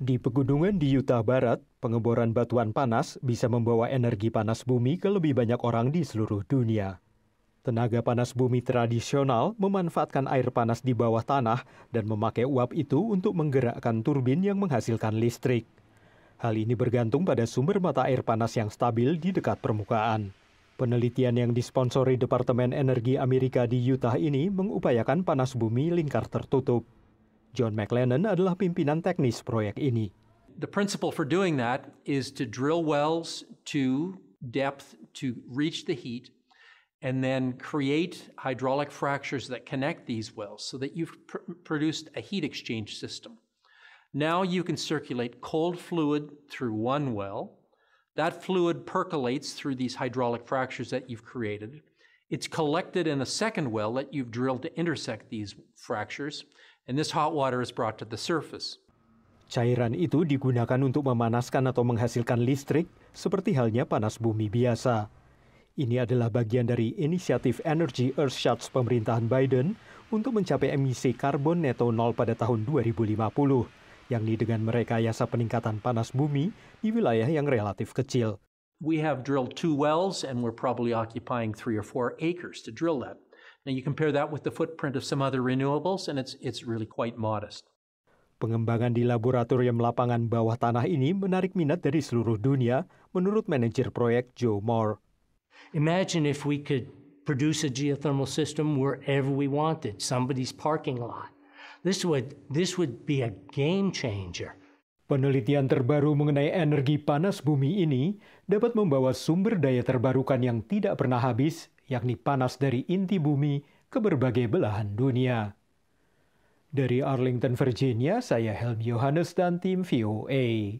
Di pegunungan di Utah Barat, pengeboran batuan panas bisa membawa energi panas bumi ke lebih banyak orang di seluruh dunia. Tenaga panas bumi tradisional memanfaatkan air panas di bawah tanah dan memakai uap itu untuk menggerakkan turbin yang menghasilkan listrik. Hal ini bergantung pada sumber mata air panas yang stabil di dekat permukaan. Penelitian yang disponsori Departemen Energi Amerika di Utah ini mengupayakan panas bumi lingkar tertutup. John McLennan adalah pimpinan teknis proyek ini. The principle for doing that is to drill wells to depth to reach the heat and then create hydraulic fractures that connect these wells so that you've pr produced a heat exchange system. Now you can circulate cold fluid through one well. That fluid percolates through these hydraulic fractures that you've created. It's collected in a second well that you've drilled to intersect these fractures. and this hot water is brought to the surface. Cairan itu digunakan untuk memanaskan atau menghasilkan listrik seperti halnya panas bumi biasa. Ini adalah bagian dari inisiatif Energy Earthshots pemerintahan Biden untuk mencapai emisi karbon neto nol pada tahun 2050, yakni dengan merekayasa peningkatan panas bumi di wilayah yang relatif kecil. We have drilled two wells and we're probably occupying three or four acres to drill that. Now you compare that with the footprint of some other renewables and it's it's really quite modest. Pengembangan di laboratorium lapangan bawah tanah ini menarik minat dari seluruh dunia menurut manajer proyek Joe Moore. Imagine if we could produce a geothermal system wherever we wanted, somebody's parking lot. This would this would be a game changer. Penelitian terbaru mengenai energi panas bumi ini dapat membawa sumber daya terbarukan yang tidak pernah habis, yakni panas dari inti bumi ke berbagai belahan dunia. Dari Arlington, Virginia, saya Helm Yohanes dan tim VOA.